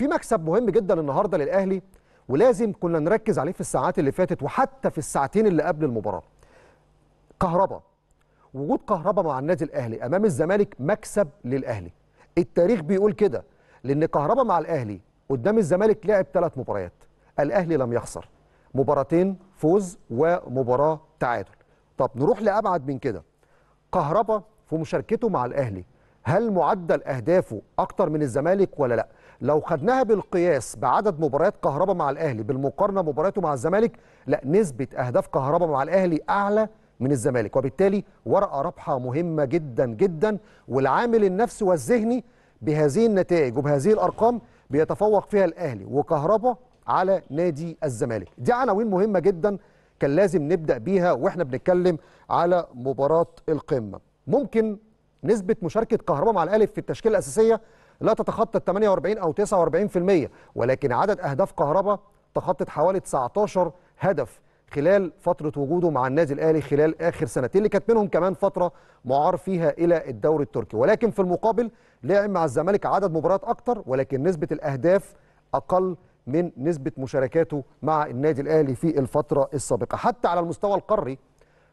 في مكسب مهم جدا النهارده للاهلي ولازم كنا نركز عليه في الساعات اللي فاتت وحتى في الساعتين اللي قبل المباراه كهربا وجود كهربا مع النادي الاهلي امام الزمالك مكسب للاهلي التاريخ بيقول كده لان كهربا مع الاهلي قدام الزمالك لعب ثلاث مباريات الاهلي لم يخسر مباراتين فوز ومباراه تعادل طب نروح لابعد من كده كهربا في مشاركته مع الاهلي هل معدل أهدافه أكتر من الزمالك ولا لا لو خدناها بالقياس بعدد مباريات كهربا مع الأهلي بالمقارنة مبارياته مع الزمالك لا نسبة أهداف كهربا مع الأهلي أعلى من الزمالك وبالتالي ورقة رابحة مهمة جدا جدا والعامل النفسي والذهني بهذه النتائج وبهذه الأرقام بيتفوق فيها الأهلي وكهربا على نادي الزمالك دي عناوين مهمة جدا كان لازم نبدأ بيها وإحنا بنتكلم على مباراة القمة ممكن نسبه مشاركه كهرباء مع الاهلي في التشكيله الاساسيه لا تتخطى 48 او 49% ولكن عدد اهداف كهرباء تخطت حوالي 19 هدف خلال فتره وجوده مع النادي الاهلي خلال اخر سنتين اللي كانت منهم كمان فتره معار فيها الى الدوري التركي ولكن في المقابل لعب مع الزمالك عدد مباريات اكتر ولكن نسبه الاهداف اقل من نسبه مشاركاته مع النادي الاهلي في الفتره السابقه حتى على المستوى القاري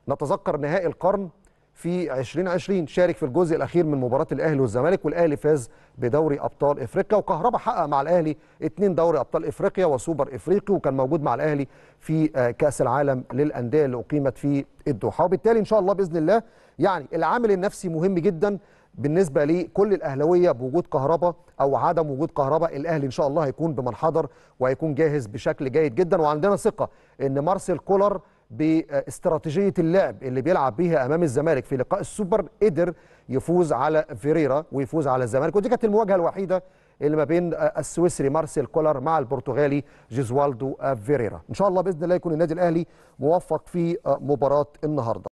نتذكر نهائي القرن في 2020 شارك في الجزء الاخير من مباراه الاهلي والزمالك والاهلي فاز بدوري ابطال افريقيا وكهربا حقق مع الاهلي اثنين دوري ابطال افريقيا وسوبر افريقي وكان موجود مع الاهلي في آه، كاس العالم للانديه اللي اقيمت في الدوحه وبالتالي ان شاء الله باذن الله يعني العامل النفسي مهم جدا بالنسبه لكل الاهلاويه بوجود كهربا او عدم وجود كهربا الاهلي ان شاء الله هيكون بمن حضر وهيكون جاهز بشكل جيد جدا وعندنا ثقه ان مارسيل كولر باستراتيجيه اللعب اللي بيلعب بيها امام الزمالك في لقاء السوبر قدر يفوز على فيريرا ويفوز على الزمالك ودي كانت المواجهه الوحيده اللي ما بين السويسري مارسيل كولر مع البرتغالي جيزوالدو فيريرا ان شاء الله باذن الله يكون النادي الاهلي موفق في مباراه النهارده